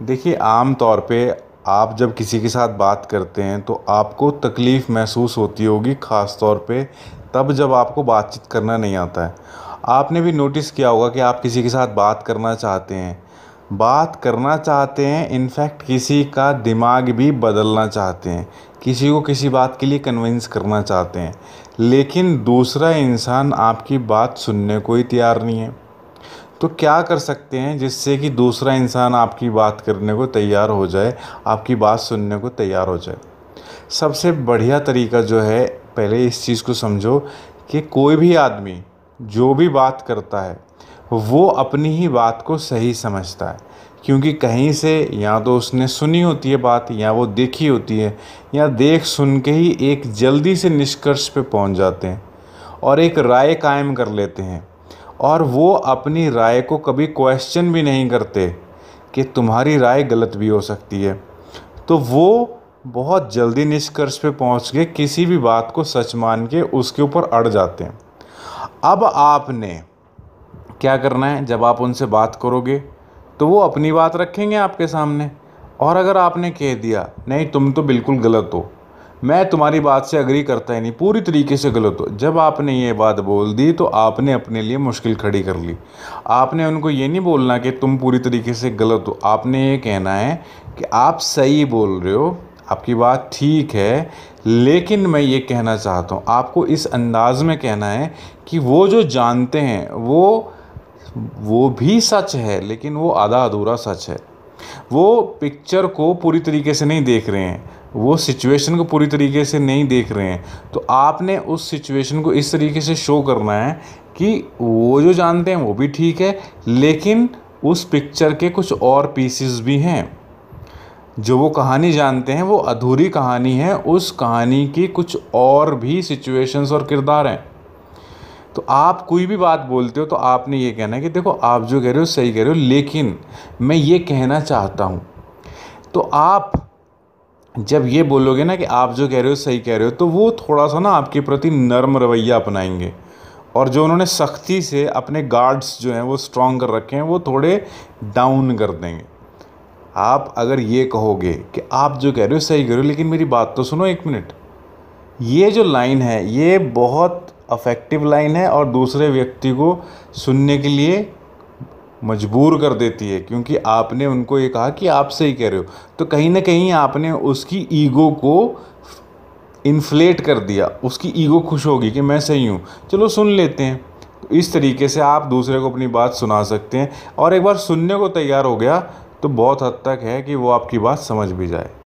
देखिए आम तौर पे आप जब किसी के साथ बात करते हैं तो आपको तकलीफ़ महसूस होती होगी ख़ास तौर पे तब जब आपको बातचीत करना नहीं आता है आपने भी नोटिस किया होगा कि आप किसी के साथ बात करना चाहते हैं बात करना चाहते हैं इनफैक्ट किसी का दिमाग भी बदलना चाहते हैं किसी को किसी बात के लिए कन्विंस करना चाहते हैं लेकिन दूसरा इंसान आपकी बात सुनने को ही तैयार नहीं है तो क्या कर सकते हैं जिससे कि दूसरा इंसान आपकी बात करने को तैयार हो जाए आपकी बात सुनने को तैयार हो जाए सबसे बढ़िया तरीका जो है पहले इस चीज़ को समझो कि कोई भी आदमी जो भी बात करता है वो अपनी ही बात को सही समझता है क्योंकि कहीं से या तो उसने सुनी होती है बात या वो देखी होती है या देख सुन के ही एक जल्दी से निष्कर्ष पे पहुंच जाते हैं और एक राय कायम कर लेते हैं और वो अपनी राय को कभी क्वेश्चन भी नहीं करते कि तुम्हारी राय गलत भी हो सकती है तो वो बहुत जल्दी निष्कर्ष पे पहुंच के किसी भी बात को सच मान के उसके ऊपर अड़ जाते हैं अब आपने क्या करना है जब आप उनसे बात करोगे तो वो अपनी बात रखेंगे आपके सामने और अगर आपने कह दिया नहीं तुम तो बिल्कुल गलत हो मैं तुम्हारी बात से अग्री करता ही नहीं पूरी तरीके से गलत हो जब आपने ये बात बोल दी तो आपने अपने लिए मुश्किल खड़ी कर ली आपने उनको ये नहीं बोलना कि तुम पूरी तरीके से गलत हो आपने ये कहना है कि आप सही बोल रहे हो आपकी बात ठीक है लेकिन मैं ये कहना चाहता हूँ आपको इस अंदाज में कहना है कि वो जो जानते हैं वो वो भी सच है लेकिन वो आधा अधूरा सच है वो पिक्चर को पूरी तरीके से नहीं देख रहे हैं वो सिचुएशन को पूरी तरीके से नहीं देख रहे हैं तो आपने उस सिचुएशन को इस तरीके से शो करना है कि वो जो जानते हैं वो भी ठीक है लेकिन उस पिक्चर के कुछ और पीसीस भी हैं जो वो कहानी जानते हैं वो अधूरी कहानी है उस कहानी की कुछ और भी सिचुएशंस और किरदार हैं तो आप कोई भी बात बोलते हो तो आपने ये कहना है कि देखो आप जो कह रहे हो सही कह रहे हो लेकिन मैं ये कहना चाहता हूँ तो आप जब ये बोलोगे ना कि आप जो कह रहे हो सही कह रहे हो तो वो थोड़ा सा ना आपके प्रति नर्म रवैया अपनाएंगे और जो उन्होंने सख्ती से अपने गार्ड्स जो हैं वो स्ट्रॉन्ग कर रखे हैं वो थोड़े डाउन कर देंगे आप अगर ये कहोगे कि आप जो कह रहे हो सही कह रहे हो लेकिन मेरी बात तो सुनो एक मिनट ये जो लाइन है ये बहुत अफेक्टिव लाइन है और दूसरे व्यक्ति को सुनने के लिए मजबूर कर देती है क्योंकि आपने उनको ये कहा कि आप सही कह रहे हो तो कहीं ना कहीं आपने उसकी ईगो को इन्फ्लेट कर दिया उसकी ईगो खुश होगी कि मैं सही हूँ चलो सुन लेते हैं तो इस तरीके से आप दूसरे को अपनी बात सुना सकते हैं और एक बार सुनने को तैयार हो गया तो बहुत हद तक है कि वो आपकी बात समझ भी जाए